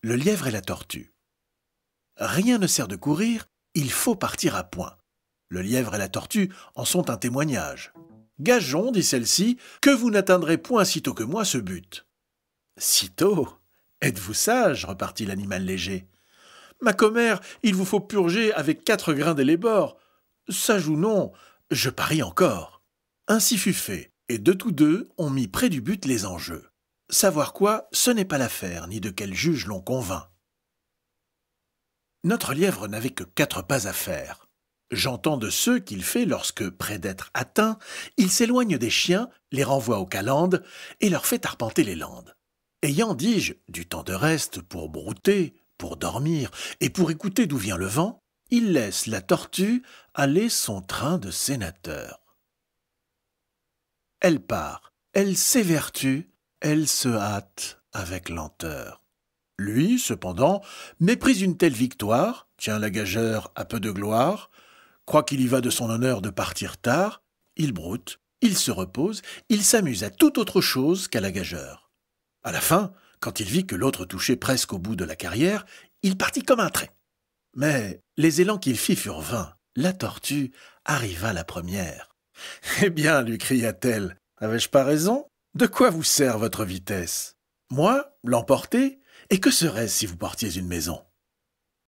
Le lièvre et la tortue. Rien ne sert de courir, il faut partir à point. Le lièvre et la tortue en sont un témoignage. Gageons, dit celle-ci, que vous n'atteindrez point sitôt que moi ce but. Sitôt Êtes-vous sage repartit l'animal léger. Ma commère, il vous faut purger avec quatre grains d'élébore. Sage ou non, je parie encore. Ainsi fut fait, et de tous deux, on mit près du but les enjeux. Savoir quoi, ce n'est pas l'affaire, ni de quel juge l'on convainc. Notre lièvre n'avait que quatre pas à faire. J'entends de ceux qu'il fait lorsque, près d'être atteint, il s'éloigne des chiens, les renvoie aux calandes et leur fait arpenter les landes. Ayant, dis-je, du temps de reste pour brouter, pour dormir et pour écouter d'où vient le vent, il laisse la tortue aller son train de sénateur. Elle part, elle s'évertue elle se hâte avec lenteur. Lui, cependant, méprise une telle victoire, tient la gageure à peu de gloire, croit qu'il y va de son honneur de partir tard, il broute, il se repose, il s'amuse à toute autre chose qu'à la gageure. À la fin, quand il vit que l'autre touchait presque au bout de la carrière, il partit comme un trait. Mais les élans qu'il fit furent vains. La tortue arriva la première. Eh bien, lui cria-t-elle, avais-je pas raison de quoi vous sert votre vitesse Moi, l'emporter Et que serait-ce si vous portiez une maison